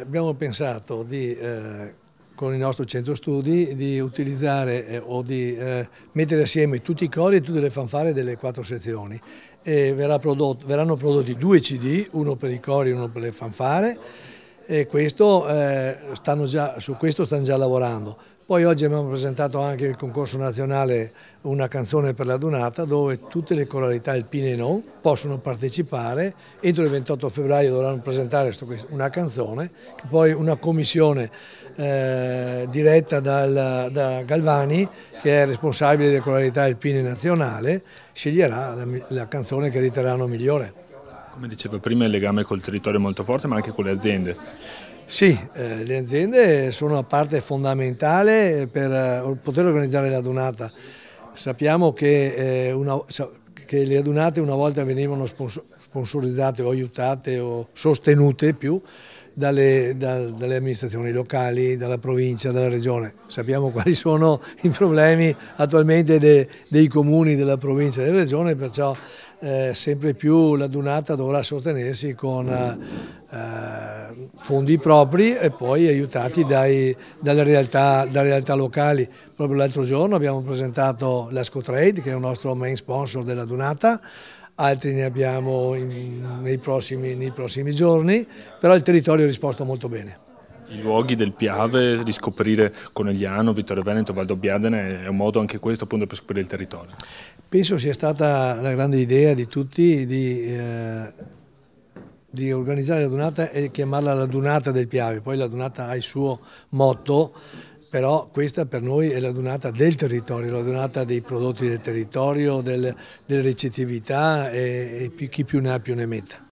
Abbiamo pensato di, eh, con il nostro centro studi di utilizzare eh, o di eh, mettere assieme tutti i cori e tutte le fanfare delle quattro sezioni. Verrà prodotto, verranno prodotti due CD, uno per i cori e uno per le fanfare e questo, eh, già, su questo stanno già lavorando. Poi oggi abbiamo presentato anche il concorso nazionale Una canzone per la donata dove tutte le coralità alpine non possono partecipare, entro il 28 febbraio dovranno presentare una canzone, che poi una commissione eh, diretta dal, da Galvani che è responsabile delle coralità alpine nazionale sceglierà la, la canzone che riterranno migliore. Come diceva prima il legame col territorio è molto forte ma anche con le aziende. Sì, eh, le aziende sono una parte fondamentale per eh, poter organizzare la donata. Sappiamo che, eh, una, che le adunate una volta venivano sponsorizzate o aiutate o sostenute più dalle, da, dalle, amministrazioni locali, dalla provincia, dalla regione. Sappiamo quali sono i problemi attualmente de, dei comuni, della provincia e della regione, perciò eh, sempre più la Dunata dovrà sostenersi con eh, fondi propri e poi aiutati dai, dalle, realtà, dalle, realtà, locali. Proprio l'altro giorno abbiamo presentato l'Asco Trade, che è il nostro main sponsor della Dunata, altri ne abbiamo in, nei, prossimi, nei prossimi giorni, però il territorio ha risposto molto bene. I luoghi del Piave, riscoprire Conegliano, Vittorio Veneto, Valdobbiadene, è un modo anche questo appunto per scoprire il territorio. Penso sia stata la grande idea di tutti di, eh, di organizzare la Dunata e chiamarla la Dunata del Piave, poi la Dunata ha il suo motto però questa per noi è la donata del territorio, la donata dei prodotti del territorio, del, delle recettività e, e più, chi più ne ha più ne metta.